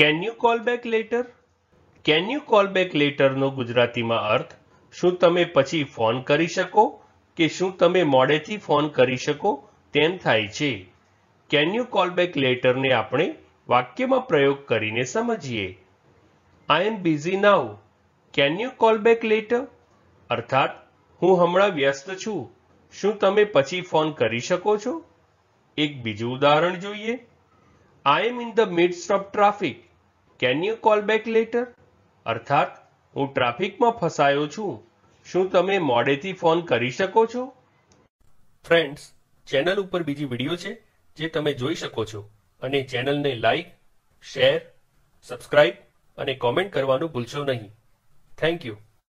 can you call back later can you call back લેટરનો ગુજરાતીમાં અર્થ શું તમે પછી ફોન કરી શકો કે શું તમે મોડેથી ફોન કરી શકો તેમ થાય છે કેન યુ કોલ બેક લેટરને આપણે વાક્યમાં પ્રયોગ કરીને સમજીએ I am busy now can you call back later અર્થાત હું હમણાં વ્યસ્ત છું શું તમે પછી ફોન કરી શકો છો એક બીજું ઉદાહરણ જોઈએ I am in the midst of traffic can you call back later અર્થાત હું ટ્રાફિકમાં ફસાયો છું શું તમે મોડેથી ફોન કરી શકો છો ફ્રેન્ડ્સ ચેનલ ઉપર બીજી વિડીયો છે જે તમે જોઈ શકો છો અને ચેનલને લાઈક શેર સબસ્ક્રાઇબ અને કોમેન્ટ કરવાનું ભૂલશો નહીં થેન્ક યુ